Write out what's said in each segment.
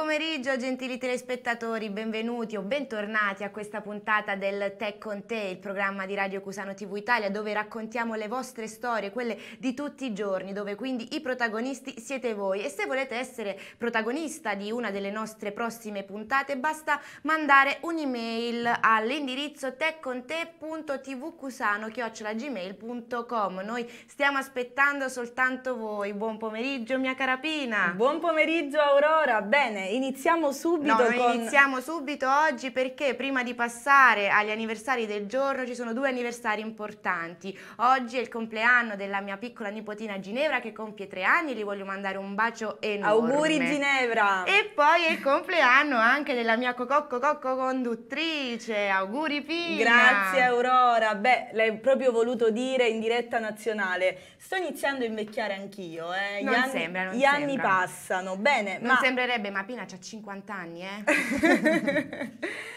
এরকম pomeriggio gentili telespettatori, benvenuti o bentornati a questa puntata del Tech con te, il programma di Radio Cusano TV Italia dove raccontiamo le vostre storie, quelle di tutti i giorni, dove quindi i protagonisti siete voi e se volete essere protagonista di una delle nostre prossime puntate basta mandare un'email all'indirizzo techconte.tvcusano.gmail.com Noi stiamo aspettando soltanto voi, buon pomeriggio mia carapina! Buon pomeriggio Aurora, bene, iniziamo! iniziamo subito no, con... iniziamo subito oggi perché prima di passare agli anniversari del giorno ci sono due anniversari importanti. Oggi è il compleanno della mia piccola nipotina Ginevra che compie tre anni, gli voglio mandare un bacio enorme. Auguri Ginevra! E poi è il compleanno anche della mia cococco cocco conduttrice, auguri Pina! Grazie Aurora, beh l'hai proprio voluto dire in diretta nazionale, sto iniziando a invecchiare anch'io, eh. Gli non anni, sembra, non gli sembra. anni passano, bene. Non ma... sembrerebbe, ma Pina c'ha 50 anni, eh?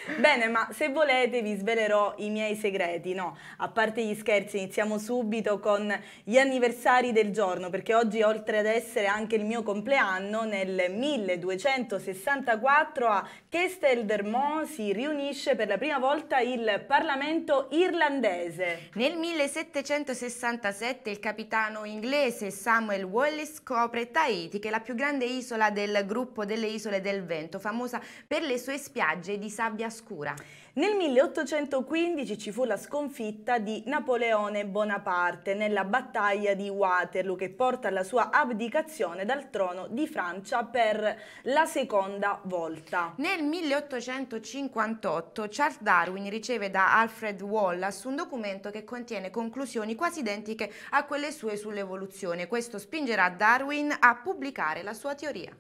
Bene, ma se volete vi svelerò i miei segreti, no? A parte gli scherzi, iniziamo subito con gli anniversari del giorno, perché oggi oltre ad essere anche il mio compleanno, nel 1264 a Kestel Dermont si riunisce per la prima volta il Parlamento irlandese. Nel 1767 il capitano inglese Samuel Wallace scopre Tahiti, che è la più grande isola del gruppo delle isole del del vento, famosa per le sue spiagge di sabbia scura. Nel 1815 ci fu la sconfitta di Napoleone Bonaparte nella battaglia di Waterloo che porta alla sua abdicazione dal trono di Francia per la seconda volta. Nel 1858 Charles Darwin riceve da Alfred Wallace un documento che contiene conclusioni quasi identiche a quelle sue sull'evoluzione. Questo spingerà Darwin a pubblicare la sua teoria.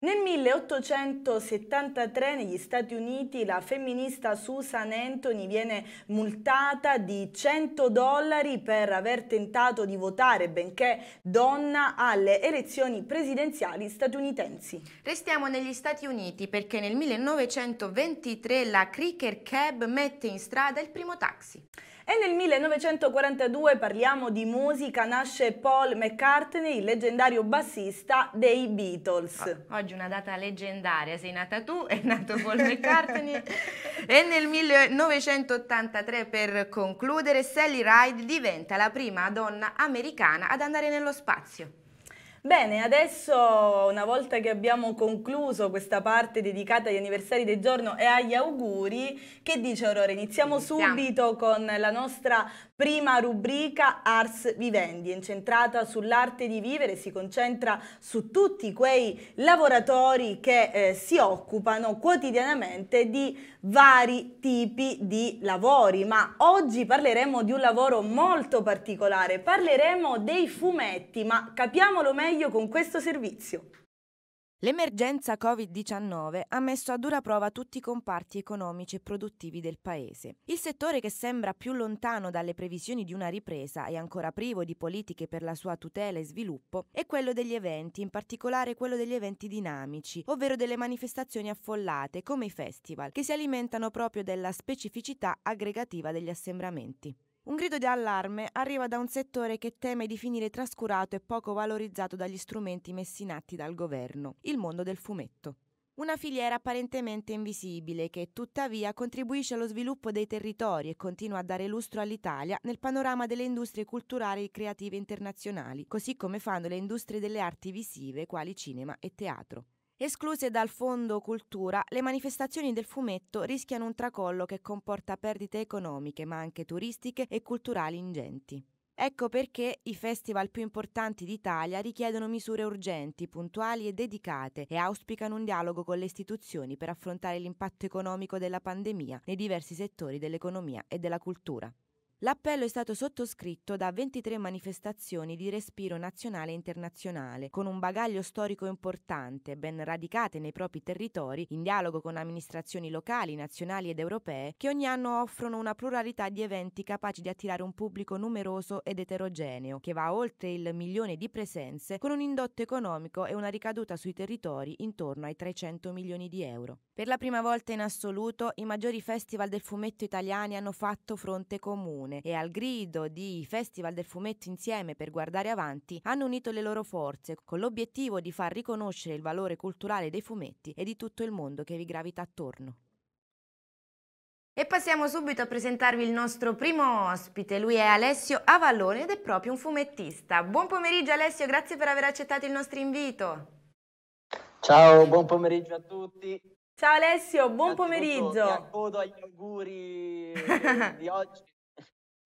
Nel 1873 negli Stati Uniti la femminista Susan Anthony viene multata di 100 dollari per aver tentato di votare, benché donna, alle elezioni presidenziali statunitensi. Restiamo negli Stati Uniti perché nel 1923 la Cricker Cab mette in strada il primo taxi. E nel 1942 parliamo di musica, nasce Paul McCartney, il leggendario bassista dei Beatles. Oh, oggi una data leggendaria, sei nata tu, è nato Paul McCartney. e nel 1983 per concludere Sally Ride diventa la prima donna americana ad andare nello spazio. Bene, adesso una volta che abbiamo concluso questa parte dedicata agli anniversari del giorno e agli auguri, che dice Aurora? Iniziamo, Iniziamo. subito con la nostra Prima rubrica Ars Vivendi, incentrata sull'arte di vivere, si concentra su tutti quei lavoratori che eh, si occupano quotidianamente di vari tipi di lavori, ma oggi parleremo di un lavoro molto particolare, parleremo dei fumetti, ma capiamolo meglio con questo servizio. L'emergenza Covid-19 ha messo a dura prova tutti i comparti economici e produttivi del Paese. Il settore che sembra più lontano dalle previsioni di una ripresa e ancora privo di politiche per la sua tutela e sviluppo è quello degli eventi, in particolare quello degli eventi dinamici, ovvero delle manifestazioni affollate come i festival, che si alimentano proprio della specificità aggregativa degli assembramenti. Un grido di allarme arriva da un settore che teme di finire trascurato e poco valorizzato dagli strumenti messi in atti dal governo, il mondo del fumetto. Una filiera apparentemente invisibile che tuttavia contribuisce allo sviluppo dei territori e continua a dare lustro all'Italia nel panorama delle industrie culturali e creative internazionali, così come fanno le industrie delle arti visive quali cinema e teatro. Escluse dal Fondo Cultura, le manifestazioni del fumetto rischiano un tracollo che comporta perdite economiche, ma anche turistiche e culturali ingenti. Ecco perché i festival più importanti d'Italia richiedono misure urgenti, puntuali e dedicate e auspicano un dialogo con le istituzioni per affrontare l'impatto economico della pandemia nei diversi settori dell'economia e della cultura. L'appello è stato sottoscritto da 23 manifestazioni di respiro nazionale e internazionale, con un bagaglio storico importante, ben radicate nei propri territori, in dialogo con amministrazioni locali, nazionali ed europee, che ogni anno offrono una pluralità di eventi capaci di attirare un pubblico numeroso ed eterogeneo, che va oltre il milione di presenze, con un indotto economico e una ricaduta sui territori intorno ai 300 milioni di euro. Per la prima volta in assoluto, i maggiori festival del fumetto italiani hanno fatto fronte comune comune e al grido di Festival del fumetto insieme per guardare avanti hanno unito le loro forze con l'obiettivo di far riconoscere il valore culturale dei fumetti e di tutto il mondo che vi gravita attorno. E passiamo subito a presentarvi il nostro primo ospite, lui è Alessio Avallone ed è proprio un fumettista. Buon pomeriggio Alessio, grazie per aver accettato il nostro invito. Ciao, buon pomeriggio a tutti. Ciao Alessio, buon pomeriggio. Mi accodo agli auguri di oggi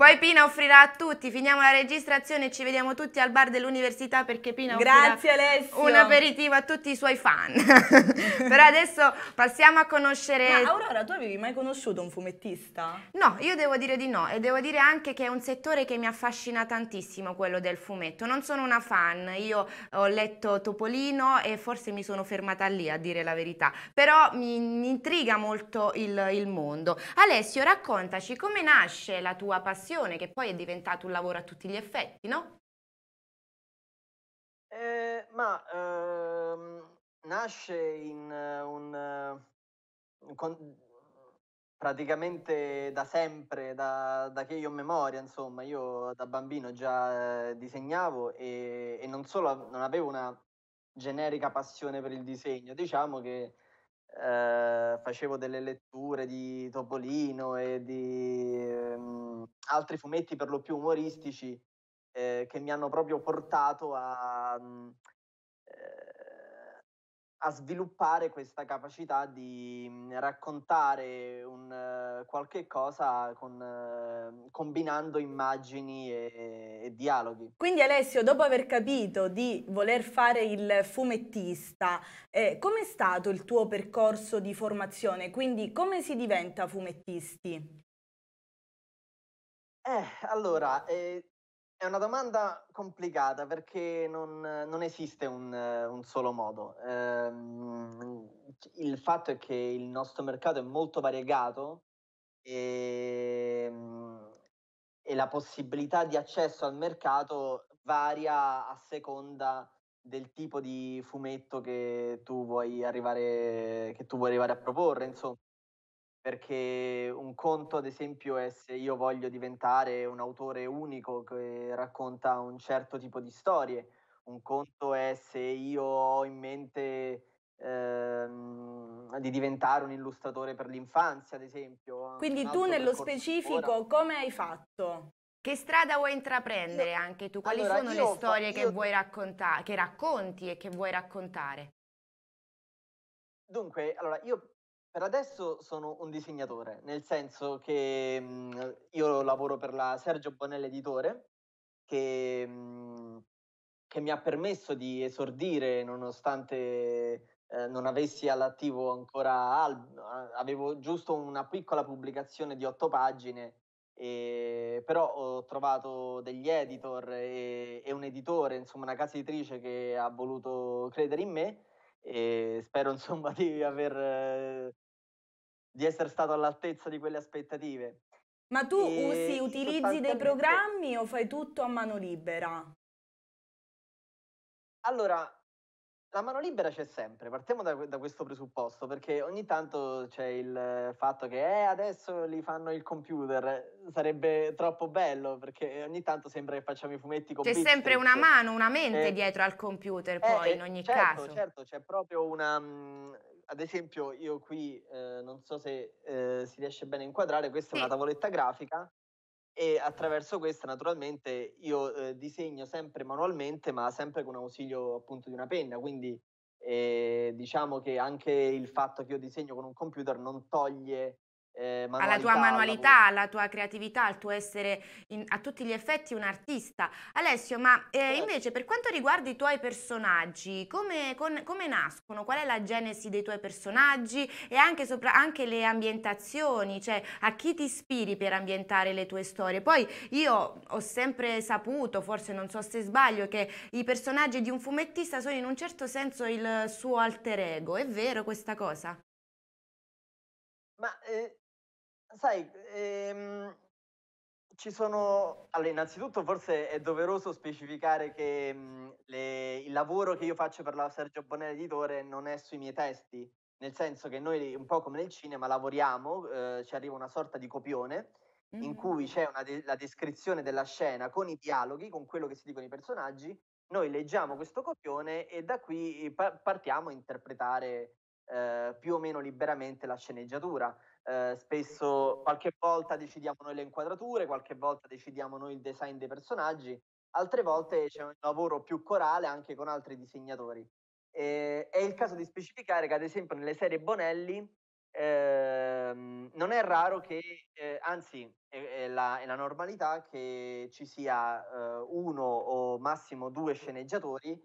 Poi Pina offrirà a tutti, finiamo la registrazione e ci vediamo tutti al bar dell'università perché Pina Grazie, Alessio. un aperitivo a tutti i suoi fan. Però adesso passiamo a conoscere... Ma Aurora, tu avevi mai conosciuto un fumettista? No, io devo dire di no e devo dire anche che è un settore che mi affascina tantissimo quello del fumetto. Non sono una fan, io ho letto Topolino e forse mi sono fermata lì a dire la verità, però mi, mi intriga molto il, il mondo. Alessio, raccontaci come nasce la tua passione formazione che poi è diventato un lavoro a tutti gli effetti, no? Eh, ma ehm, nasce in eh, un... Eh, con, praticamente da sempre, da, da, che io ho memoria, insomma, io da bambino già eh, disegnavo e, e, non solo non avevo una generica passione per il disegno, diciamo che eh, facevo delle letture di Topolino e di... Ehm, altri fumetti per lo più umoristici eh, che mi hanno proprio portato a, mm, eh, a sviluppare questa capacità di mm, raccontare un, eh, qualche cosa con, eh, combinando immagini e, e dialoghi. Quindi Alessio, dopo aver capito di voler fare il fumettista, eh, com'è stato il tuo percorso di formazione? Quindi come si diventa fumettisti? Eh, allora, eh, è una domanda complicata perché non, eh, non esiste un, eh, un, solo modo. Eh, il fatto è che il nostro mercato è molto variegato e, ehm, e la possibilità di accesso al mercato varia a seconda del tipo di fumetto che tu vuoi arrivare, tu vuoi arrivare a proporre, insomma perché un conto ad esempio è se io voglio diventare un autore unico che racconta un certo tipo di storie, un conto è se io ho in mente ehm, di diventare un illustratore per l'infanzia ad esempio. Quindi tu nello specifico ora. come hai fatto? Che strada vuoi intraprendere anche tu? Quali allora, sono le storie fa... che vuoi raccontare, che racconti e che vuoi raccontare? Dunque, allora io per adesso sono un disegnatore, nel senso che mh, mhmm, io lavoro per la Sergio Bonelli Editore, che, mh, mhmm, che, mi ha permesso di esordire nonostante eh, non avessi all'attivo ancora... Al- avevo giusto una piccola pubblicazione di otto pagine, e, però ho trovato degli editor e, e un editore, insomma una casa editrice che ha voluto credere in me e spero insomma di aver eh, di essere stato all'altezza di quelle aspettative. Ma tu e usi, utilizzi dei programmi o fai tutto a mano libera? Allora, la mano libera c'è sempre, partiamo da, da, questo presupposto, perché ogni tanto c'è il fatto che eh, adesso li fanno il computer, sarebbe troppo bello, perché ogni tanto sembra che facciamo i fumetti con C'è Pixar, sempre una mano, una mente eh, dietro al computer eh, poi, eh, in ogni certo, caso. Certo, c'è proprio una... Mm, ad esempio io qui, eh, non so se eh, si riesce bene a inquadrare, questa sì. è una tavoletta grafica e attraverso questa naturalmente io eh, disegno sempre manualmente ma sempre con ausilio appunto di una penna quindi eh, diciamo che anche il fatto che io disegno con un computer non toglie eh, alla tua manualità, alla tua creatività, al tuo essere in, a tutti gli effetti un artista. Alessio, ma eh, certo. invece per quanto riguarda i tuoi personaggi, come, con, come, nascono? Qual è la genesi dei tuoi personaggi e anche, sopra, anche, le ambientazioni, cioè a chi ti ispiri per ambientare le tue storie? Poi io ho sempre saputo, forse non so se sbaglio, che i personaggi di un fumettista sono in un certo senso il suo alter ego. È vero questa cosa? Ma eh sai, ehm, ci sono... Allora, innanzitutto forse è doveroso specificare che mh, mhmm, le... il lavoro che io faccio per la Sergio Bonelli Editore non è sui miei testi, nel senso che noi, un po' come nel cinema, lavoriamo, eh, ci arriva una sorta di copione mm. in cui c'è de- la descrizione della scena con i dialoghi, con quello che si dicono i personaggi, noi leggiamo questo copione e da qui eh, pa- partiamo a interpretare eh, più o meno liberamente la sceneggiatura. Eh, spesso qualche volta decidiamo noi le inquadrature, qualche volta decidiamo noi il design dei personaggi, altre volte c'è un lavoro più corale anche con altri disegnatori. E, è il caso di specificare che ad esempio nelle serie Bonelli eh, non è raro che, eh, anzi è, è, la, è, la, normalità che ci sia eh, uno o massimo due sceneggiatori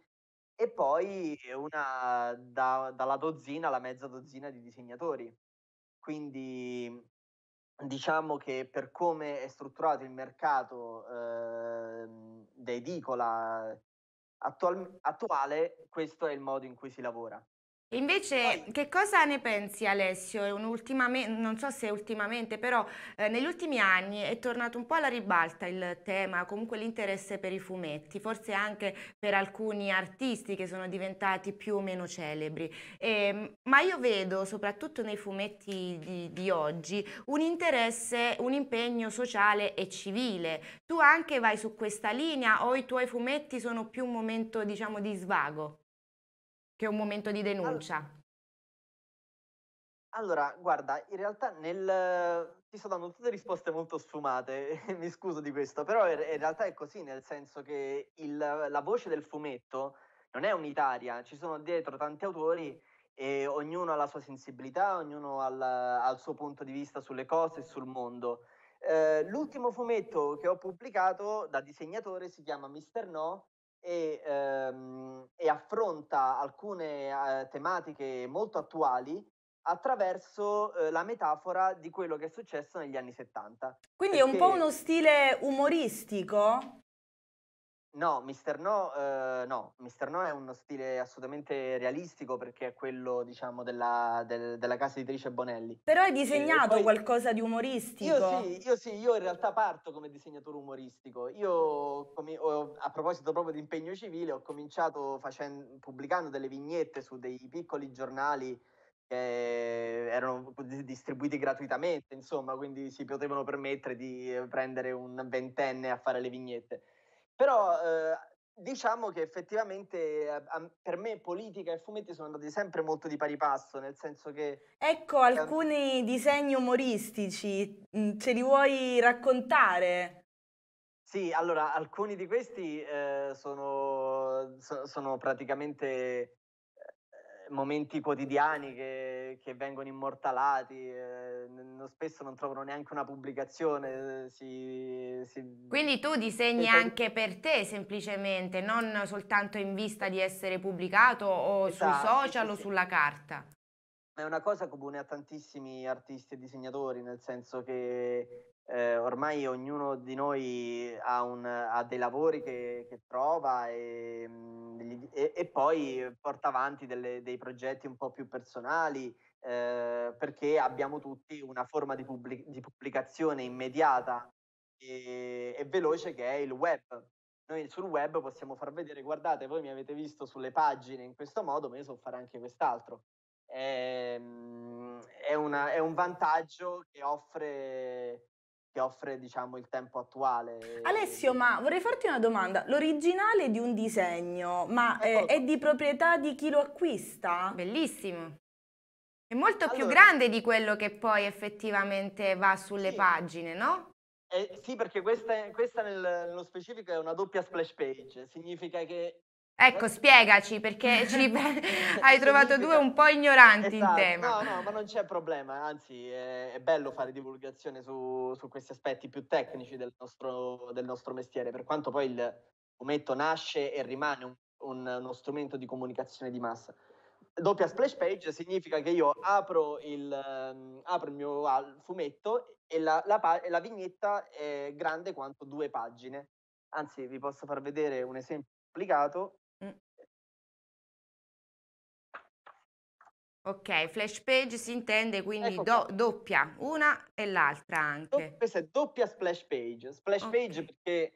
e poi una da, dalla dozzina alla mezza dozzina di disegnatori. Quindi diciamo che per come è strutturato il mercato eh, edicola attual- attuale, questo è il modo in cui si lavora. Invece, che cosa ne pensi Alessio? Non so se ultimamente, però eh, negli ultimi anni è tornato un po' alla ribalta il tema, comunque l'interesse per i fumetti, forse anche per alcuni artisti che sono diventati più o meno celebri. E, ehm, ma io vedo, soprattutto nei fumetti di, di oggi, un interesse, un impegno sociale e civile. Tu anche vai su questa linea o i tuoi fumetti sono più un momento, diciamo, di svago? che un momento di denuncia? All- allora, guarda, in realtà nel... ti sto dando tutte risposte molto sfumate, mi scuso di questo, però in realtà è così, nel senso che il, la voce del fumetto non è unitaria, ci sono dietro tanti autori e ognuno ha la sua sensibilità, ognuno ha, la, ha il suo punto di vista sulle cose e sul mondo. Eh, l'ultimo fumetto che ho pubblicato da disegnatore si chiama Mister No, e, ehm, e affronta alcune eh, tematiche molto attuali attraverso eh, la metafora di quello che è successo negli anni 70. Quindi Perché... è un po' uno stile umoristico? No, Mister No, eh, no. Mister No è uno stile assolutamente realistico perché è quello, diciamo, della, del, della casa editrice Bonelli. Però hai disegnato poi... qualcosa di umoristico. Io sì, io sì, io in realtà parto come disegnatore umoristico. Io, come, ho, a proposito proprio di impegno civile, ho cominciato facendo, pubblicando delle vignette su dei piccoli giornali che erano distribuiti gratuitamente, insomma, quindi si potevano permettere di eh, prendere un ventenne a fare le vignette. Però eh, diciamo che effettivamente a, a, per me politica e fumetti sono andati sempre molto di pari passo, nel senso che... Ecco eh, alcuni disegni umoristici, mhmm, ce li vuoi raccontare? Sì, allora alcuni di questi eh, sono, so, sono praticamente momenti quotidiani che, che vengono immortalati, eh, spesso non trovano neanche una pubblicazione. Si, si... Quindi tu disegni esatto. anche per te semplicemente, non soltanto in vista di essere pubblicato o esatto, sui social sì, o sulla carta è una cosa comune a tantissimi artisti e disegnatori, nel senso che eh, ormai ognuno di noi ha, un, ha dei lavori che, che trova e, mm, e, e, poi porta avanti delle, dei progetti un po' più personali, eh, perché abbiamo tutti una forma di, pubblic- di pubblicazione immediata e, e veloce che è il web noi sul web possiamo far vedere, guardate, voi mi avete visto sulle pagine in questo modo, ma io so fare anche quest'altro è, ehm, è, una, è un vantaggio che offre offre diciamo il tempo attuale. Alessio, ehm ma vorrei farti una domanda. L'originale di un disegno, ma eh, è di proprietà di chi lo acquista? Bellissimo. È molto allora, più grande di quello che poi effettivamente va sulle sì. pagine, no? Eh, sì, perché questa, questa nel, nello specifico è una doppia splash page, significa che Ecco, spiegaci perché ci... hai trovato due un po' ignoranti esatto. in tema. No, no, ma non c'è problema, anzi è, è bello fare divulgazione su, su, questi aspetti più tecnici del nostro, del nostro, mestiere, per quanto poi il fumetto nasce e rimane un, un, uno strumento di comunicazione di massa. Doppia splash page significa che io apro il, um, apro il mio ah, fumetto e la, la, la vignetta è grande quanto due pagine. Anzi, vi posso far vedere un esempio applicato Ok, flash page si intende quindi ecco do, doppia, una e l'altra anche. Questa è doppia splash page. Splash okay. page perché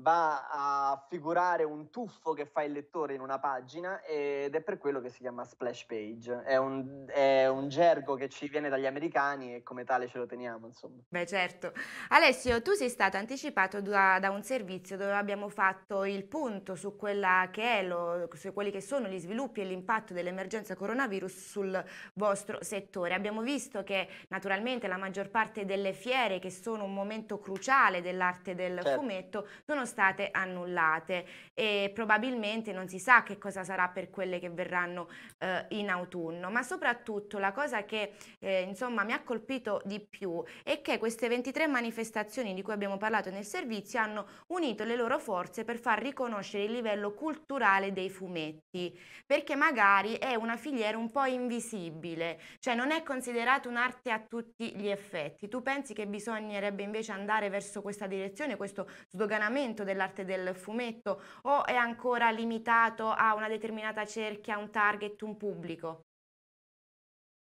va a figurare un tuffo che fa il lettore in una pagina ed è per quello che si chiama splash page. È un, è un gergo che ci viene dagli americani e come tale ce lo teniamo, insomma. Beh, certo. Alessio, tu sei stato anticipato da, da un servizio dove abbiamo fatto il punto su, lo, su quelli che sono gli sviluppi e l'impatto dell'emergenza coronavirus sul vostro settore. Abbiamo visto che naturalmente la maggior parte delle fiere, che sono un momento cruciale dell'arte del certo. fumetto, sono state annullate e probabilmente non si sa che cosa sarà per quelle che verranno eh, in autunno, ma soprattutto la cosa che eh, insomma mi ha colpito di più è che queste 23 manifestazioni di cui abbiamo parlato nel servizio hanno unito le loro forze per far riconoscere il livello culturale dei fumetti, perché magari è una filiera un po' invisibile, cioè non è considerata un'arte a tutti gli effetti. Tu pensi che bisognerebbe invece andare verso questa direzione, questo sdoganamento appunto dell'arte del fumetto o è ancora limitato a una determinata cerchia, un target, un pubblico?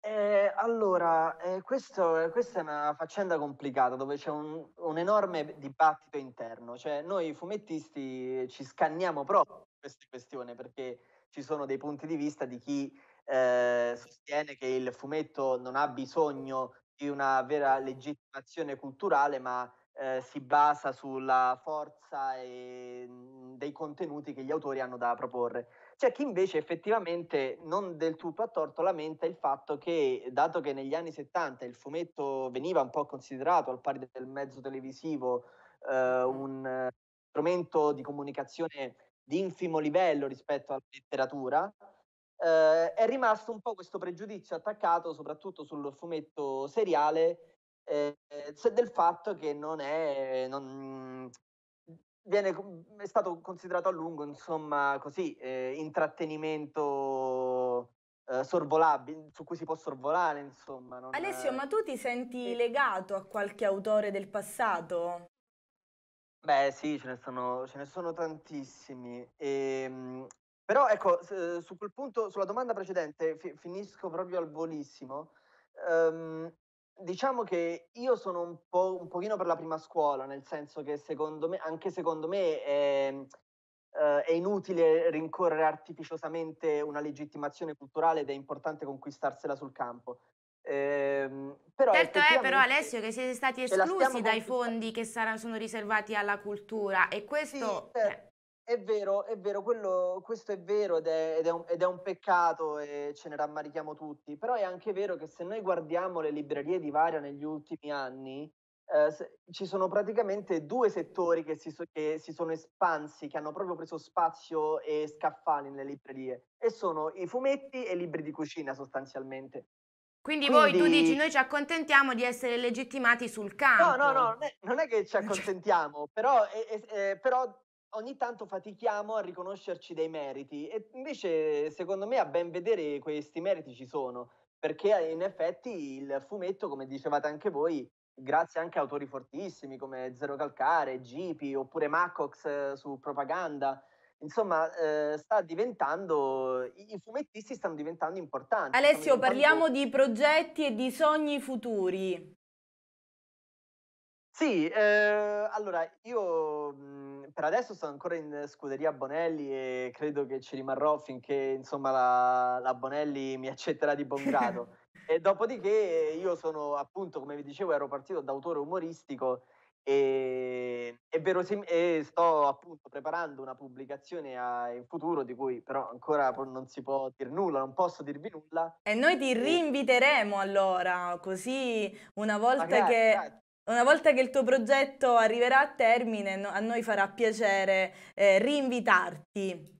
Eh, allora, eh, questo, questa è una faccenda complicata dove c'è un, un, enorme dibattito interno, cioè noi fumettisti ci scanniamo proprio su queste questioni perché ci sono dei punti di vista di chi eh, sostiene che il fumetto non ha bisogno di una vera legittimazione culturale ma eh, si basa sulla forza e, mhmm, dei contenuti che gli autori hanno da proporre. C'è chi invece effettivamente non del tutto a torto lamenta il fatto che, dato che negli anni 70 il fumetto veniva un po' considerato al pari del mezzo televisivo eh, un strumento di comunicazione di infimo livello rispetto alla letteratura, eh, è rimasto un po' questo pregiudizio attaccato soprattutto sul fumetto seriale eh, del fatto che non è, non, mhmm, viene, è stato considerato a lungo, insomma, così, eh, intrattenimento eh, sorvolabile, su cui si può sorvolare, insomma. Non... Alessio, ma tu ti senti legato a qualche autore del passato? Beh sì, ce ne sono, ce ne sono tantissimi. E, ehm, però ecco, ehm, su quel punto, sulla domanda precedente, fi- finisco proprio al volissimo. Um, Diciamo che io sono un, po', un pochino per la prima scuola, nel senso che secondo me, anche secondo me è, ehm, eh, è inutile rincorrere artificiosamente una legittimazione culturale ed è importante conquistarsela sul campo. Ehm, certo, eh, però certo è però Alessio che siete stati esclusi dai fondi che saranno, sono riservati alla cultura e questo... Sì, eh, certo. È vero, è vero, quello, questo è vero ed è, ed, è un, ed è, un, peccato e ce ne rammarichiamo tutti, però è anche vero che se noi guardiamo le librerie di Varia negli ultimi anni, eh, se, ci sono praticamente due settori che si, che si, sono espansi, che hanno proprio preso spazio e scaffali nelle librerie, e sono i fumetti e i libri di cucina sostanzialmente. Quindi, Quindi, voi tu dici noi ci accontentiamo di essere legittimati sul campo. No, no, no, non è, non è che ci cioè accontentiamo, però, è, è, eh, però ogni tanto fatichiamo a riconoscerci dei meriti e invece secondo me a ben vedere questi meriti ci sono perché eh, in effetti il fumetto come dicevate anche voi grazie anche a autori fortissimi come Zero Calcare, Gipi oppure Macox eh, su Propaganda insomma, eh, sta diventando. I, fumettisti stanno diventando importanti. Alessio, parliamo di progetti e di sogni futuri. Sì, eh, allora io per adesso sono ancora in scuderia Bonelli e credo che ci rimarrò finché insomma la, la Bonelli mi accetterà di buon grado. e dopodiché io sono appunto, come vi dicevo, ero partito da autore umoristico e, e, verosim- e sto appunto preparando una pubblicazione a, in futuro di cui però ancora non si può dire nulla, non posso dirvi nulla. E noi ti rinviteremo allora, così una volta Magari, che... Dai una volta che il tuo progetto arriverà a termine, no- a noi farà piacere eh, rinvitarti.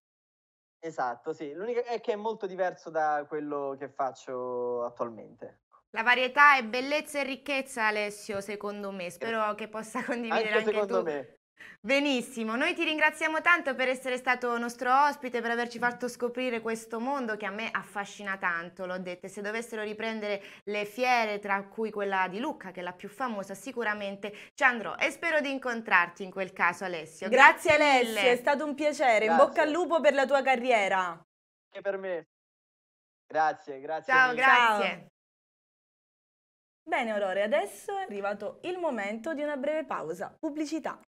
Esatto, sì. L'unica è che è molto diverso da quello che faccio attualmente. Ecco. La varietà è bellezza e ricchezza, Alessio, secondo me. Spero eh, che possa condividere anche, anche secondo tu. me. Benissimo, noi ti ringraziamo tanto per essere stato nostro ospite, per averci fatto scoprire questo mondo che a me affascina tanto, l'ho detto, se dovessero riprendere le fiere, tra cui quella di Lucca, che è la più famosa, sicuramente ci andrò e spero di incontrarti in quel caso Alessio. Grazie, Grazie Alessio, è stato un piacere, grazie. in bocca al lupo per la tua carriera. Anche per me. Grazie, grazie. Ciao, grazie. Ciao. Bene Aurore, adesso è arrivato il momento di una breve pausa. Pubblicità.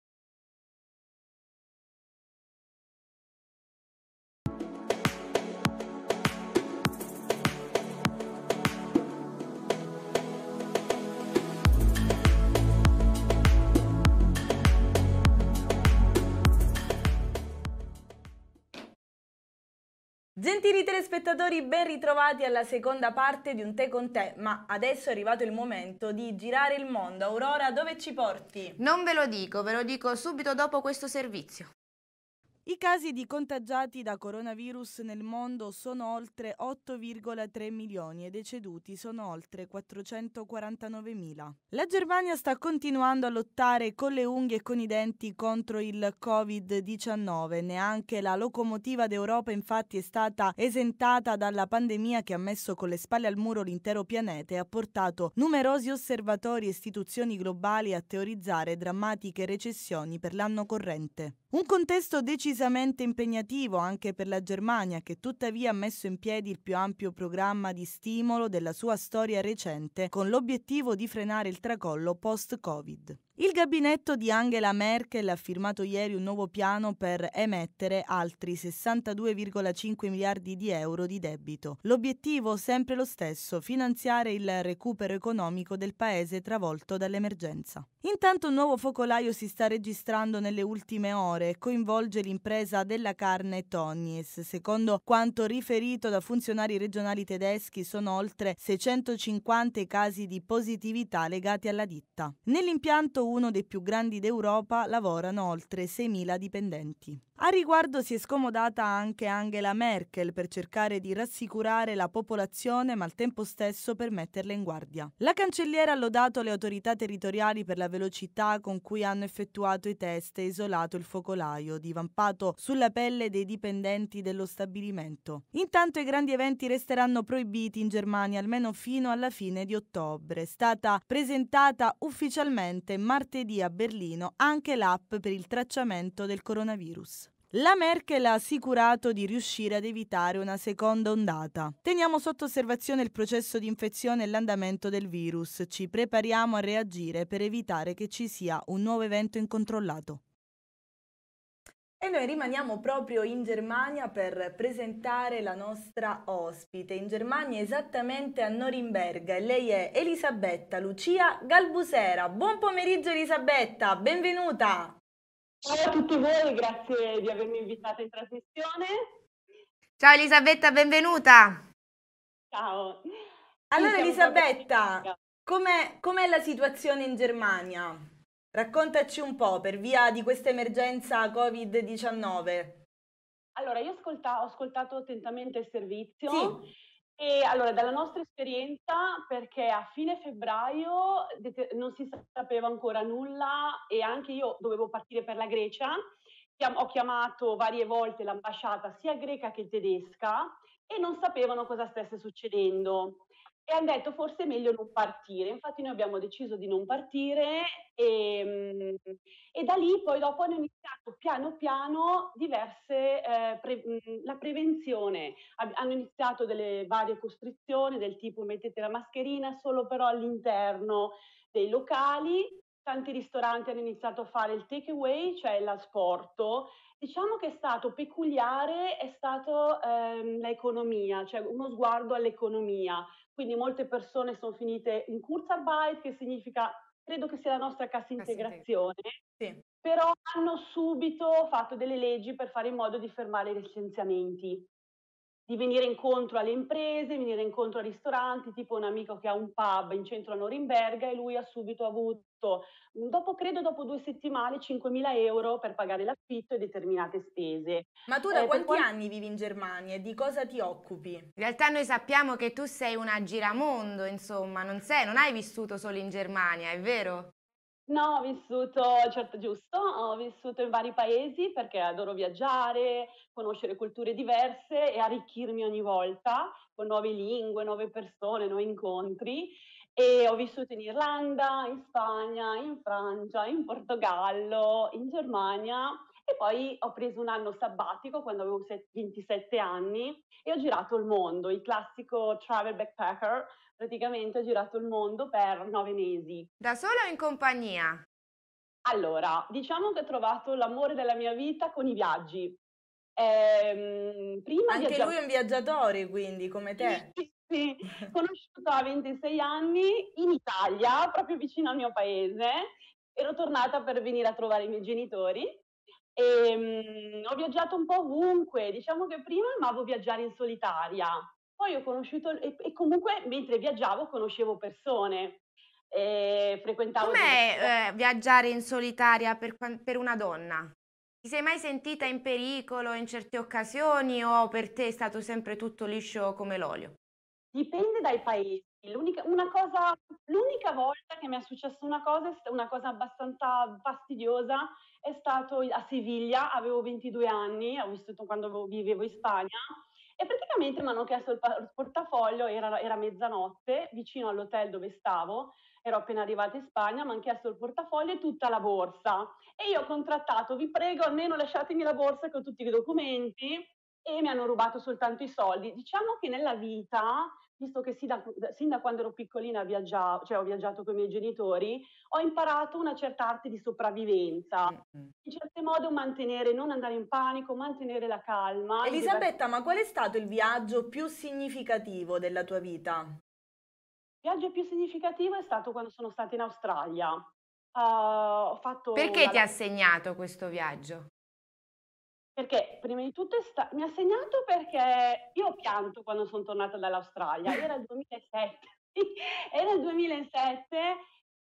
Gentili telespettatori, ben ritrovati alla seconda parte di Un Te con Te, ma adesso è arrivato il momento di girare il mondo. Aurora, dove ci porti? Non ve lo dico, ve lo dico subito dopo questo servizio. I casi di contagiati da coronavirus nel mondo sono oltre 8,3 milioni e deceduti sono oltre 449 mila. La Germania sta continuando a lottare con le unghie e con i denti contro il Covid-19. Neanche la locomotiva d'Europa infatti è stata esentata dalla pandemia che ha messo con le spalle al muro l'intero pianeta e ha portato numerosi osservatori e istituzioni globali a teorizzare drammatiche recessioni per l'anno corrente. Un contesto decisamente impegnativo anche per la Germania, che tuttavia ha messo in piedi il più ampio programma di stimolo della sua storia recente, con l'obiettivo di frenare il tracollo post-Covid. Il gabinetto di Angela Merkel ha firmato ieri un nuovo piano per emettere altri 62,5 miliardi di euro di debito. L'obiettivo sempre lo stesso, finanziare il recupero economico del paese travolto dall'emergenza. Intanto un nuovo focolaio si sta registrando nelle ultime ore e coinvolge l'impresa della carne Tonies. Secondo quanto riferito da funzionari regionali tedeschi sono oltre 650 i casi di positività legati alla ditta. Nell'impianto uno dei più grandi d'Europa lavorano oltre 6.000 dipendenti. A riguardo si è scomodata anche Angela Merkel per cercare di rassicurare la popolazione ma al tempo stesso per metterla in guardia. La cancelliera ha lodato le autorità territoriali per la velocità con cui hanno effettuato i test e isolato il focolaio, divampato sulla pelle dei dipendenti dello stabilimento. Intanto i grandi eventi resteranno proibiti in Germania almeno fino alla fine di ottobre. È stata presentata ufficialmente martedì a Berlino anche l'app per il tracciamento del coronavirus. La Merkel ha assicurato di riuscire ad evitare una seconda ondata. Teniamo sotto osservazione il processo di infezione e l'andamento del virus. Ci prepariamo a reagire per evitare che ci sia un nuovo evento incontrollato. E noi rimaniamo proprio in Germania per presentare la nostra ospite. In Germania, esattamente a Norimberga. Lei è Elisabetta Lucia Galbusera. Buon pomeriggio Elisabetta, benvenuta! Ciao a tutti voi, grazie di avermi invitata in trasmissione. Ciao Elisabetta, benvenuta. Ciao. Allora Elisabetta, com'è, com'è la situazione in Germania? Raccontaci un po' per via di questa emergenza Covid-19. Allora, io ascolta- ho ascoltato attentamente il servizio. Sì. E allora, dalla nostra esperienza, perché a fine febbraio non si sapeva ancora nulla e anche io dovevo partire per la Grecia, ho chiamato varie volte l'ambasciata sia greca che tedesca e non sapevano cosa stesse succedendo e hanno detto forse è meglio non partire. Infatti noi abbiamo deciso di non partire e, mm, e da lì poi dopo hanno iniziato piano piano diverse, eh, pre- mm, la prevenzione, hanno iniziato delle varie costrizioni del tipo mettete la mascherina solo però all'interno dei locali, tanti ristoranti hanno iniziato a fare il takeaway, cioè l'asporto. Diciamo che è stato peculiare, è stato ehm, l'economia, cioè uno sguardo all'economia. Quindi molte persone sono finite in Kurzarbeit, che significa credo che sia la nostra cassa integrazione, sì. però hanno subito fatto delle leggi per fare in modo di fermare i licenziamenti di venire incontro alle imprese, venire incontro a ristoranti, tipo un amico che ha un pub in centro a Norimberga e lui ha subito avuto, dopo credo dopo due settimane, 5.000 euro per pagare l'affitto e determinate spese. Ma tu da eh, quanti poi... anni vivi in Germania e di cosa ti occupi? In realtà noi sappiamo che tu sei una giramondo, insomma, non, sei, non hai vissuto solo in Germania, è vero? No, ho vissuto certo giusto, ho vissuto in vari paesi perché adoro viaggiare, conoscere culture diverse e arricchirmi ogni volta con nuove lingue, nuove persone, nuovi incontri. E ho vissuto in Irlanda, in Spagna, in Francia, in Portogallo, in Germania e poi ho preso un anno sabbatico quando avevo 27 anni e ho girato il mondo, il classico travel backpacker. Praticamente ho girato il mondo per nove mesi. Da solo o in compagnia? Allora, diciamo che ho trovato l'amore della mia vita con i viaggi. Ehm, prima Anche viaggia... lui è un viaggiatore, quindi, come te. sì, conosciuto a 26 anni in Italia, proprio vicino al mio paese. Ero tornata per venire a trovare i miei genitori e, um, ho viaggiato un po' ovunque, diciamo che prima amavo viaggiare in solitaria, poi ho conosciuto e, e comunque mentre viaggiavo conoscevo persone. E eh, frequentavo Com'è eh, viaggiare in solitaria per, per una donna? Ti sei mai sentita in pericolo in certe occasioni o per te è stato sempre tutto liscio come l'olio? Dipende dai paesi. L'unica, cosa, l'unica, volta che mi è successa una cosa, una cosa abbastanza fastidiosa, è stato a Siviglia, avevo 22 anni, ho vissuto quando vivevo in Spagna, e praticamente mi hanno chiesto il, portafoglio, era, era mezzanotte, vicino all'hotel dove stavo, ero appena arrivata in Spagna, mi hanno chiesto il portafoglio e tutta la borsa. E io ho contrattato, vi prego, almeno lasciatemi la borsa con tutti i documenti, e mi hanno rubato soltanto i soldi. Diciamo che nella vita visto che sin da, sin da quando ero piccolina viaggiavo, cioè ho viaggiato con i miei genitori, ho imparato una certa arte di sopravvivenza. Mm-hmm. In certo modo mantenere, non andare in panico, mantenere la calma. Elisabetta, ma qual è stato il viaggio più significativo della tua vita? Il viaggio più significativo è stato quando sono stata in Australia. Uh, Perché una... ti ha segnato questo viaggio? Perché prima di tutto sta- mi ha segnato perché io pianto quando sono tornata dall'Australia, era il 2007, era il 2007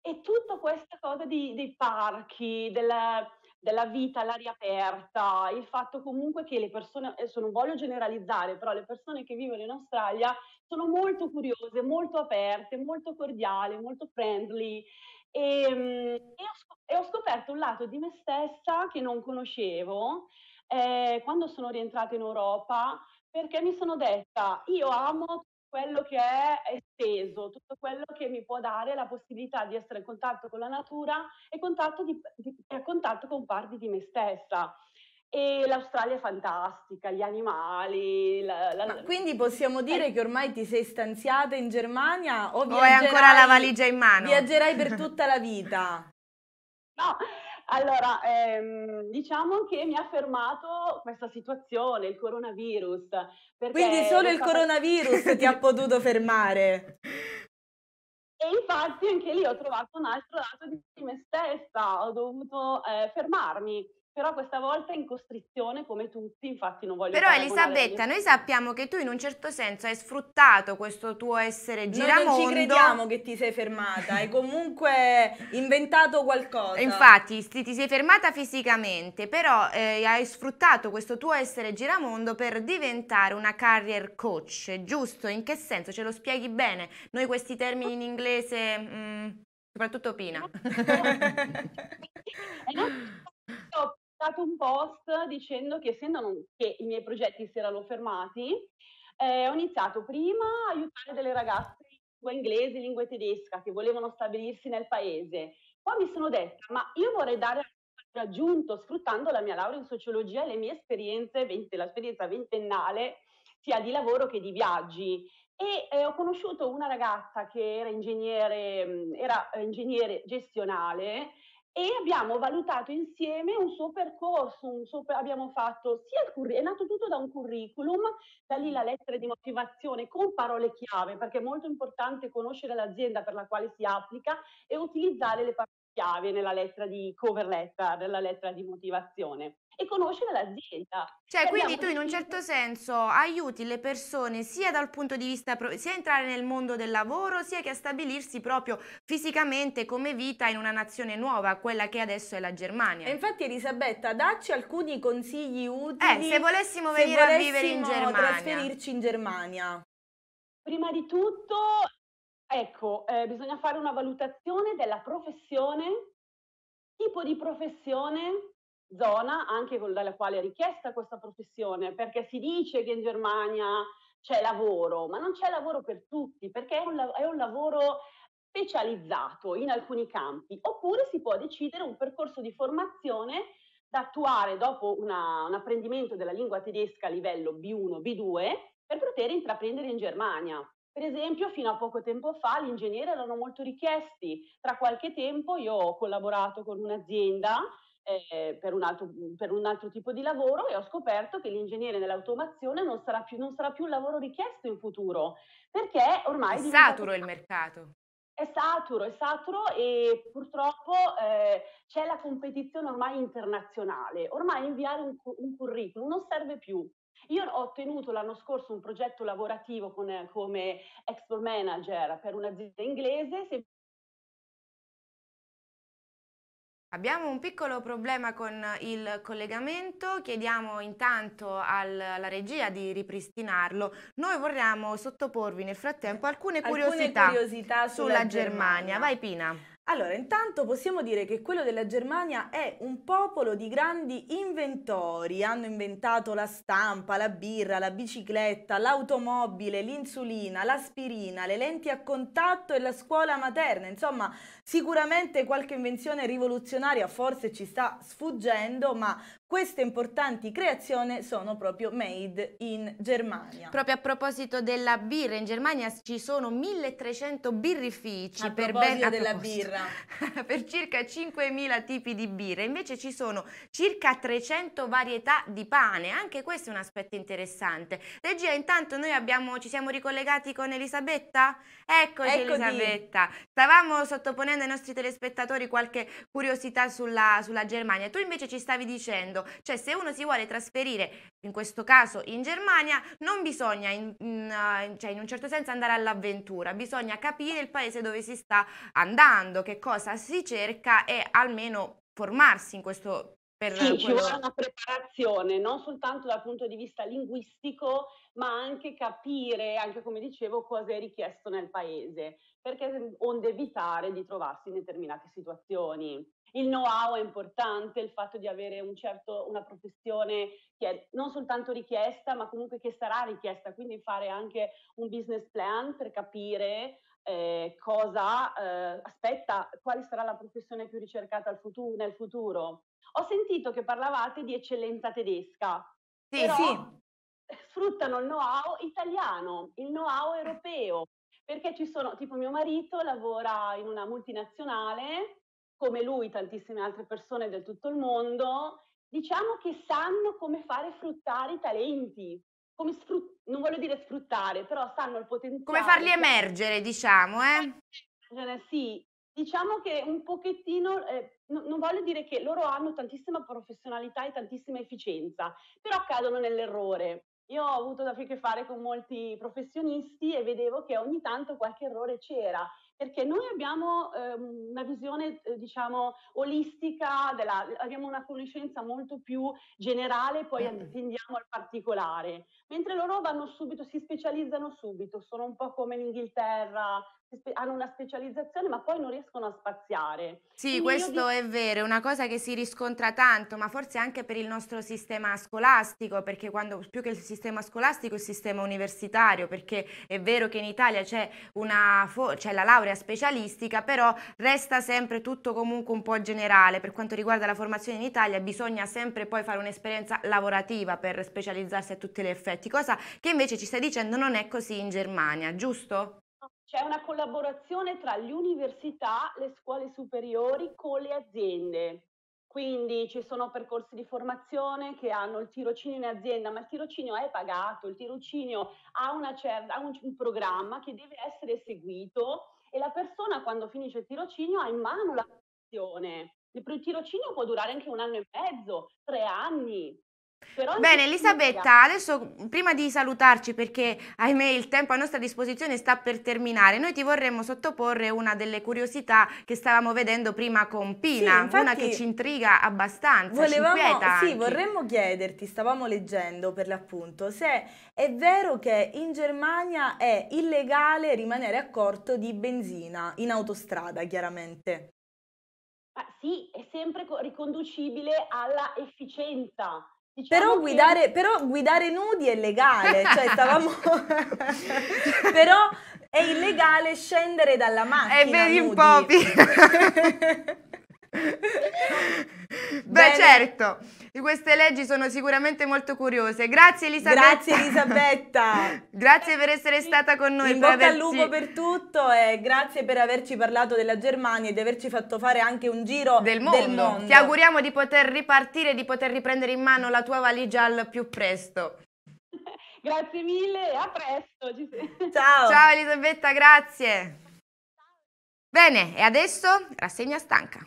e tutta questa cosa di, dei parchi, della, della vita all'aria aperta, il fatto comunque che le persone, adesso non voglio generalizzare, però le persone che vivono in Australia sono molto curiose, molto aperte, molto cordiali, molto friendly e, mm, e, ho, e ho scoperto un lato di me stessa che non conoscevo eh, quando sono rientrata in Europa, perché mi sono detta, io amo quello che è esteso, tutto quello che mi può dare la possibilità di essere in contatto con la natura e contatto di, di, a contatto con parti di me stessa. E l'Australia è fantastica, gli animali. La, la... quindi possiamo dire eh. che ormai ti sei stanziata in Germania o, o hai ancora la valigia in mano? Viaggerai per tutta la vita? No, allora, ehm, diciamo che mi ha fermato questa situazione, il coronavirus. Quindi solo il stata... coronavirus ti ha potuto fermare. E infatti anche lì ho trovato un altro lato di me stessa, ho dovuto eh, fermarmi però questa volta in costrizione come tutti, infatti non voglio... Però Elisabetta, noi sappiamo che tu in un certo senso hai sfruttato questo tuo essere giramondo. Noi non ci crediamo che ti sei fermata, hai comunque inventato qualcosa. Infatti ti, sei fermata fisicamente, però eh, hai sfruttato questo tuo essere giramondo per diventare una career coach, giusto? In che senso? Ce lo spieghi bene? Noi questi termini in inglese... Mm, soprattutto Pina. pubblicato un post dicendo che essendo non, che i miei progetti si erano fermati, eh, ho iniziato prima a aiutare delle ragazze in lingua inglese, in lingua tedesca, che volevano stabilirsi nel paese. Poi mi sono detta, ma io vorrei dare raggiunto sfruttando la mia laurea in sociologia e le mie esperienze, l'esperienza ventennale, sia di lavoro che di viaggi. E eh, ho conosciuto una ragazza che era ingegnere, mm, era eh, ingegnere gestionale e abbiamo valutato insieme un suo percorso, un suo, abbiamo fatto sia il curriculum, è nato tutto da un curriculum, da lì la lettera di motivazione con parole chiave, perché è molto importante conoscere l'azienda per la quale si applica e utilizzare le parole chiave nella lettera di cover letter, nella lettera di motivazione e conoscere l'azienda. Cioè, Parliamo quindi tu in un certo senso aiuti le persone sia dal punto di vista sia entrare nel mondo del lavoro, sia che a stabilirsi proprio fisicamente come vita in una nazione nuova, quella che adesso è la Germania. E infatti Elisabetta, dacci alcuni consigli utili. Eh, se volessimo venire se volessimo a vivere in Germania, trasferirci in Germania. Prima di tutto Ecco, eh, bisogna fare una valutazione della professione, tipo di professione, zona anche con, dalla quale è richiesta questa professione, perché si dice che in Germania c'è lavoro, ma non c'è lavoro per tutti, perché è un, è un lavoro specializzato in alcuni campi, oppure si può decidere un percorso di formazione da attuare dopo una, un apprendimento della lingua tedesca a livello B1, B2 per poter intraprendere in Germania. Per esempio, fino a poco tempo fa gli ingegneri erano molto richiesti. Tra qualche tempo io ho collaborato con un'azienda eh, per, un altro, per, un altro, tipo di lavoro e ho scoperto che l'ingegnere nell'automazione non sarà più, non sarà più un lavoro richiesto in futuro, perché ormai... È saturo il mercato. È saturo, è saturo e purtroppo eh, c'è la competizione ormai internazionale. Ormai inviare un, un curriculum non serve più. Io ho ottenuto l'anno scorso un progetto lavorativo con, come export manager per un'azienda inglese. Se... Abbiamo un piccolo problema con il collegamento, chiediamo intanto al, alla regia di ripristinarlo. Noi vorremmo sottoporvi nel frattempo alcune, alcune curiosità, curiosità, sulla, sulla Germania. Germania. Vai Pina. Allora, intanto possiamo dire che quello della Germania è un popolo di grandi inventori. Hanno inventato la stampa, la birra, la bicicletta, l'automobile, l'insulina, l'aspirina, le lenti a contatto e la scuola materna. Insomma, sicuramente qualche invenzione rivoluzionaria forse ci sta sfuggendo, ma queste importanti creazioni sono proprio made in Germania. Proprio a proposito della birra, in Germania ci sono 1300 birrifici per, ben, birra. per circa 5000 tipi di birra. Invece ci sono circa 300 varietà di pane, anche questo è un aspetto interessante. Regia, intanto noi abbiamo, ci siamo ricollegati con Elisabetta? Eccoci Eccoti. Elisabetta. Stavamo sottoponendo ai nostri telespettatori qualche curiosità sulla, sulla Germania. Tu invece ci stavi dicendo mondo. Cioè se uno si vuole trasferire, in questo caso in Germania, non bisogna in, eh, in, cioè, in un certo senso andare all'avventura, bisogna capire il paese dove si sta andando, che cosa si cerca e almeno formarsi in questo Per sì, ci vuole una preparazione, non soltanto dal punto di vista linguistico, ma anche capire, anche come dicevo, cosa è richiesto nel paese, perché mm, onde evitare di trovarsi in determinate situazioni il know-how è importante, il fatto di avere un certo, una professione che è non soltanto richiesta, ma comunque che sarà richiesta, quindi fare anche un business plan per capire eh, cosa eh, aspetta, quale sarà la professione più ricercata futuro, nel futuro. Ho sentito che parlavate di eccellenza tedesca. Sì, però sì. Sfruttano il know-how italiano, il know-how europeo, perché ci sono, tipo mio marito lavora in una multinazionale come lui tantissime altre persone del tutto il mondo, diciamo che sanno come fare fruttare i talenti. Come sfrut- non voglio dire sfruttare, però sanno il potenziale. Come farli emergere, diciamo, eh? Sì, diciamo che un pochettino, eh, no, non voglio dire che loro hanno tantissima professionalità e tantissima efficienza, però cadono nell'errore. Io ho avuto da che fare con molti professionisti e vedevo che ogni tanto qualche errore c'era perché noi abbiamo ehm, una visione, eh, diciamo, olistica, della, abbiamo una conoscenza molto più generale, poi certo. attendiamo al particolare, mentre loro vanno subito, si specializzano subito, sono un po' come l'Inghilterra, hanno una specializzazione ma poi non riescono a spaziare. Sì, Quindi questo dico... è vero, è una cosa che si riscontra tanto, ma forse anche per il nostro sistema scolastico, perché quando, più che il sistema scolastico, il sistema universitario, perché è vero che in Italia c'è, una, c'è la laurea specialistica, però resta sempre tutto comunque un po' generale. Per quanto riguarda la formazione in Italia bisogna sempre poi fare un'esperienza lavorativa per specializzarsi a tutti gli effetti, cosa che invece ci stai dicendo non è così in Germania, giusto? c'è una collaborazione tra le università, le scuole superiori con le aziende. Quindi ci sono percorsi di formazione che hanno il tirocinio in azienda, ma il tirocinio è pagato, il tirocinio ha, certa, ha un, un, programma che deve essere seguito e la persona quando finisce il tirocinio ha in mano la formazione. Il tirocinio può durare anche un anno e mezzo, tre anni, però Bene, Elisabetta, adesso prima di salutarci, perché ahimè il tempo a nostra disposizione sta per terminare, noi ti vorremmo sottoporre una delle curiosità che stavamo vedendo prima con Pina, sì, infatti, una che ci intriga abbastanza. Volevamo, ci sì, anche. vorremmo chiederti, stavamo leggendo per l'appunto, se è vero che in Germania è illegale rimanere a corto di benzina in autostrada, chiaramente. Ah, sì, è sempre riconducibile alla efficienza Diciamo però, guidare, però, guidare, nudi è legale, cioè stavamo... però è illegale scendere dalla eh, macchina. E vedi un po'. Beh, Bene. certo. Queste leggi sono sicuramente molto curiose. Grazie Elisabetta. Grazie Elisabetta. grazie per essere stata con noi. In bocca averci... al lupo per tutto e grazie per averci parlato della Germania e di averci fatto fare anche un giro del mondo. Del mondo. Ti auguriamo di poter ripartire, e di poter riprendere in mano la tua valigia al più presto. grazie mille e a presto. Ciao. Ciao Elisabetta, grazie. Bene, e adesso rassegna stanca.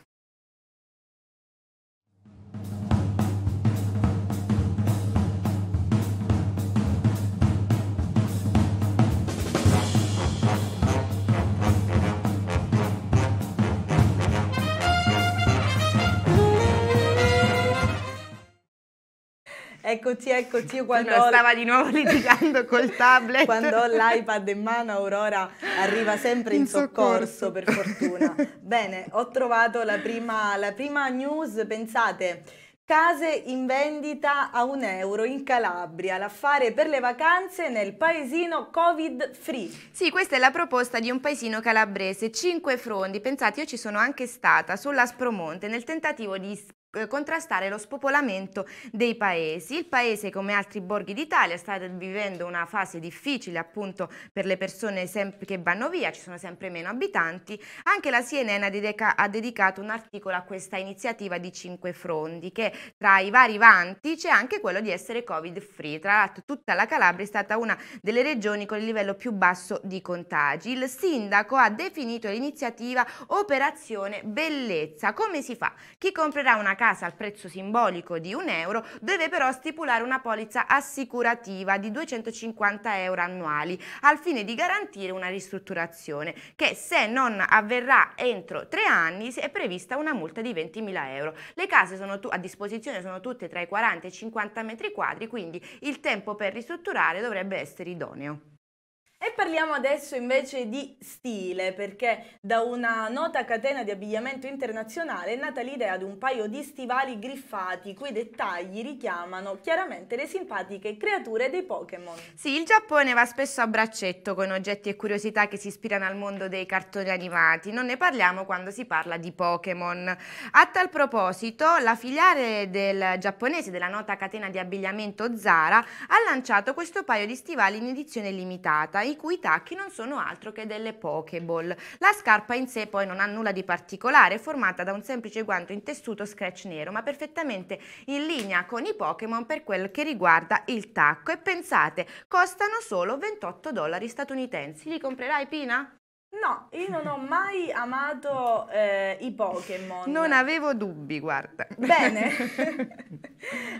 Eccoci, eccoci. Quando Uno stava di nuovo litigando col tablet. Quando ho l'iPad in mano, Aurora arriva sempre in, in soccorso, soccorso, per fortuna. Bene, ho trovato la prima, la prima news, pensate. Case in vendita a un euro in Calabria, l'affare per le vacanze nel paesino Covid free. Sì, questa è la proposta di un paesino calabrese, cinque frondi, pensate io ci sono anche stata, sulla Spromonte, nel tentativo di eh, contrastare lo spopolamento dei paesi. Il paese, come altri borghi d'Italia, sta vivendo una fase difficile appunto per le persone che vanno via, ci sono sempre meno abitanti. Anche la CNN ha dedicato un articolo a questa iniziativa di cinque frondi, che tra i vari vanti c'è anche quello di essere covid free. Tra l'altro tutta la Calabria è stata una delle regioni con il livello più basso di contagi. Il sindaco ha definito l'iniziativa Operazione Bellezza. Come si fa? Chi comprerà una casa casa al prezzo simbolico di un euro, deve però stipulare una polizza assicurativa di 250 euro annuali al fine di garantire una ristrutturazione che se non avverrà entro tre anni è prevista una multa di 20.000 euro. Le case sono a disposizione sono tutte tra i 40 e i 50 metri quadri, quindi il tempo per ristrutturare dovrebbe essere idoneo. E parliamo adesso invece di stile, perché da una nota catena di abbigliamento internazionale è nata l'idea di un paio di stivali griffati, cui dettagli richiamano chiaramente le simpatiche creature dei Pokémon. Sì, il Giappone va spesso a braccetto con oggetti e curiosità che si ispirano al mondo dei cartoni animati, non ne parliamo quando si parla di Pokémon. A tal proposito, la filiale del giapponese della nota catena di abbigliamento Zara ha lanciato questo paio di stivali in edizione limitata, i i cui tacchi non sono altro che delle Pokéball. La scarpa in sé poi non ha nulla di particolare, è formata da un semplice guanto in tessuto scratch nero, ma perfettamente in linea con i Pokémon per quel che riguarda il tacco. E pensate, costano solo 28 dollari statunitensi. Li comprerai Pina? No, io non ho mai amato eh, i Pokémon. Non avevo dubbi, guarda. Bene.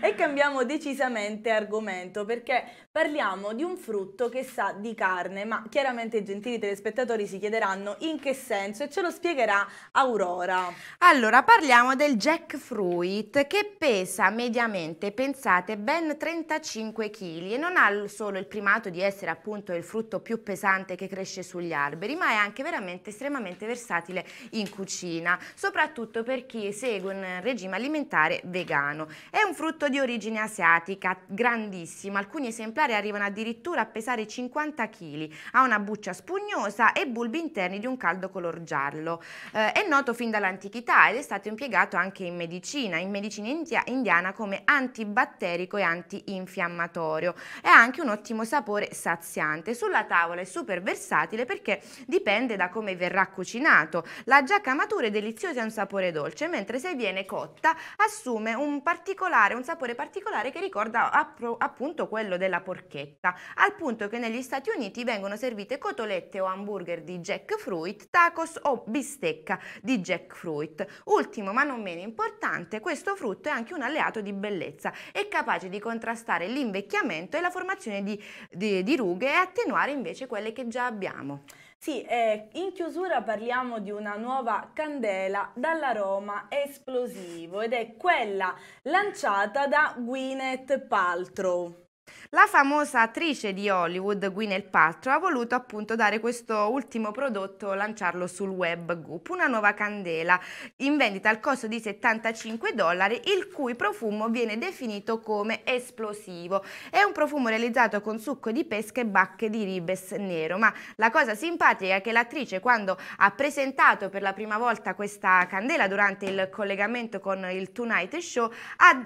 e cambiamo decisamente argomento perché parliamo di un frutto che sa di carne, ma chiaramente i gentili telespettatori si chiederanno in che senso e ce lo spiegherà Aurora. Allora, parliamo del jackfruit che pesa mediamente, pensate, ben 35 kg e non ha solo il primato di essere appunto il frutto più pesante che cresce sugli alberi, ma è anche anche veramente estremamente versatile in cucina, soprattutto per chi segue un regime alimentare vegano. È un frutto di origine asiatica, grandissimo, alcuni esemplari arrivano addirittura a pesare 50 kg, ha una buccia spugnosa e bulbi interni di un caldo color giallo. Eh, è noto fin dall'antichità ed è stato impiegato anche in medicina, in medicina india indiana come antibatterico e antinfiammatorio. Ha anche un ottimo sapore saziante. Sulla tavola è super versatile perché dipende dipende da come verrà cucinato. La giacca matura è deliziosa e ha un sapore dolce, mentre se viene cotta assume un, particolare, un sapore particolare che ricorda appunto quello della porchetta, al punto che negli Stati Uniti vengono servite cotolette o hamburger di jackfruit, tacos o bistecca di jackfruit. Ultimo ma non meno importante, questo frutto è anche un alleato di bellezza, è capace di contrastare l'invecchiamento e la formazione di, di, di rughe e attenuare invece quelle che già abbiamo. Sì, eh, in chiusura parliamo di una nuova candela dall'aroma esplosivo ed è quella lanciata da Gwyneth Paltrow. La famosa attrice di Hollywood Gwyneth Paltrow ha voluto appunto dare questo ultimo prodotto, lanciarlo sul web Goop, una nuova candela in vendita al costo di 75 dollari, il cui profumo viene definito come esplosivo. È un profumo realizzato con succo di pesca e bacche di ribes nero, ma la cosa simpatica è che l'attrice quando ha presentato per la prima volta questa candela durante il collegamento con il Tonight Show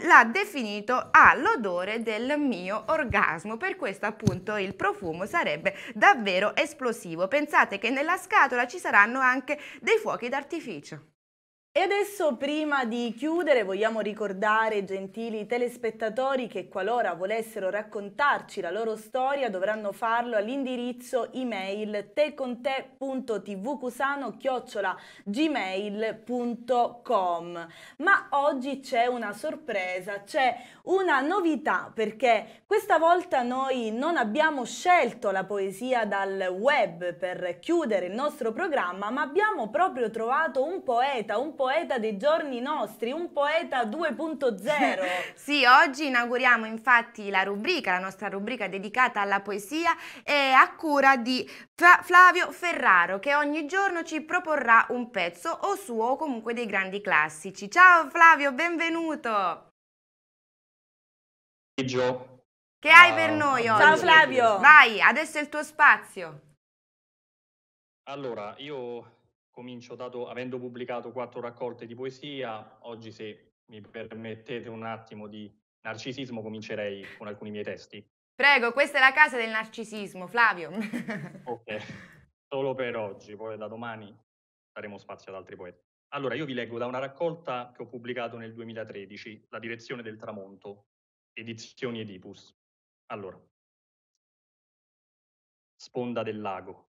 l'ha definito all'odore del mio orgasmo, per questo appunto il profumo sarebbe davvero esplosivo. Pensate che nella scatola ci saranno anche dei fuochi d'artificio. E adesso prima di chiudere vogliamo ricordare gentili telespettatori che qualora volessero raccontarci la loro storia dovranno farlo all'indirizzo email teconte.tvcusano-gmail.com Ma oggi c'è una sorpresa, c'è una novità perché questa volta noi non abbiamo scelto la poesia dal web per chiudere il nostro programma ma abbiamo proprio trovato un poeta, un poeta dei giorni nostri, un poeta 2.0. sì, oggi inauguriamo infatti la rubrica, la nostra rubrica dedicata alla poesia e a cura di Fra Flavio Ferraro che ogni giorno ci proporrà un pezzo o suo o comunque dei grandi classici. Ciao Flavio, benvenuto! Gio. Che hai ah, per noi oggi? Ciao Flavio! Vai, adesso è il tuo spazio. Allora, io comincio dato avendo pubblicato quattro raccolte di poesia, oggi se mi permettete un attimo di narcisismo comincerei con alcuni miei testi. Prego, questa è la casa del narcisismo, Flavio. ok, solo per oggi, poi da domani daremo spazio ad altri poeti. Allora, io vi leggo da una raccolta che ho pubblicato nel 2013, La direzione del tramonto, edizioni Edipus. Allora, sponda del lago,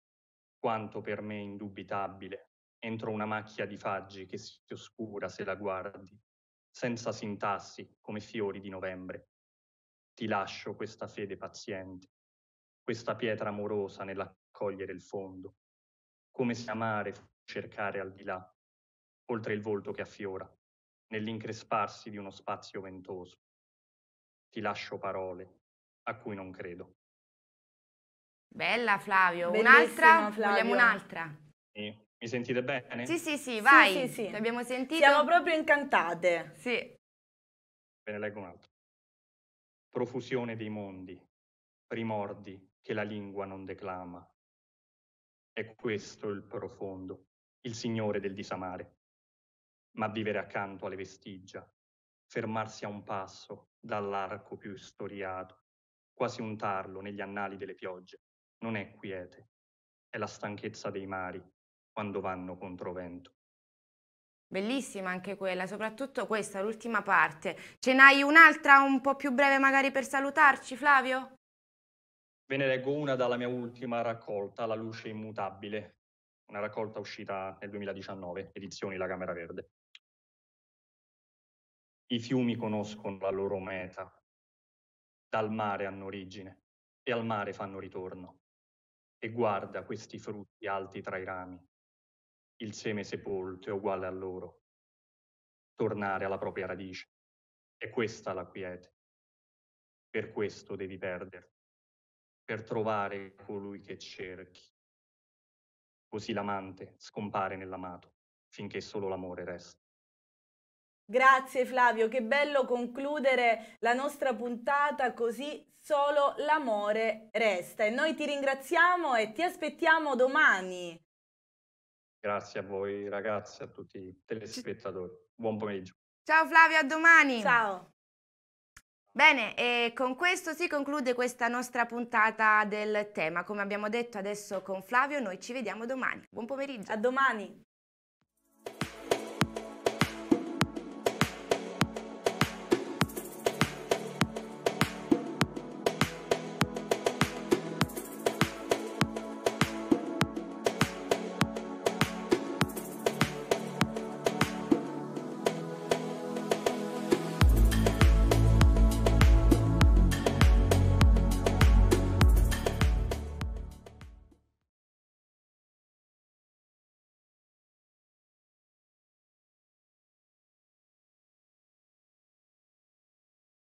quanto per me indubitabile, entro una macchia di faggi che si oscura se la guardi, senza sintassi come fiori di novembre. Ti lascio questa fede paziente, questa pietra amorosa nell'accogliere il fondo, come se amare cercare al di là, oltre il volto che affiora, nell'incresparsi di uno spazio ventoso. Ti lascio parole a cui non credo. Bella Flavio, Bellissima, un'altra? Flavio. Vogliamo un'altra? Sì. Mi sentite bene? Sì, sì, sì, vai. Sì, sì, sì. L'abbiamo sentito. Siamo proprio incantate. Sì. Ve ne leggo un altro. Profusione dei mondi, primordi che la lingua non declama. È questo il profondo, il signore del disamare. Ma vivere accanto alle vestigia, fermarsi a un passo dall'arco più storiato, quasi un tarlo negli annali delle piogge, non è quiete. È la stanchezza dei mari quando vanno contro vento. Bellissima anche quella, soprattutto questa, l'ultima parte. Ce n'hai un'altra un po' più breve magari per salutarci, Flavio? Ve ne leggo una dalla mia ultima raccolta, La luce immutabile, una raccolta uscita nel 2019, edizioni La Camera Verde. I fiumi conoscono la loro meta, dal mare hanno origine e al mare fanno ritorno. E guarda questi frutti alti tra i rami, il seme sepolto è uguale a loro, tornare alla propria radice. È questa la quiete. Per questo devi perderti, per trovare colui che cerchi. Così l'amante scompare nell'amato, finché solo l'amore resta. Grazie Flavio, che bello concludere la nostra puntata così solo l'amore resta. E noi ti ringraziamo e ti aspettiamo domani. Grazie a voi ragazzi, a tutti i telespettatori. Buon pomeriggio. Ciao Flavio, a domani. Ciao. Bene, e con questo si conclude questa nostra puntata del tema. Come abbiamo detto adesso con Flavio, noi ci vediamo domani. Buon pomeriggio. A domani.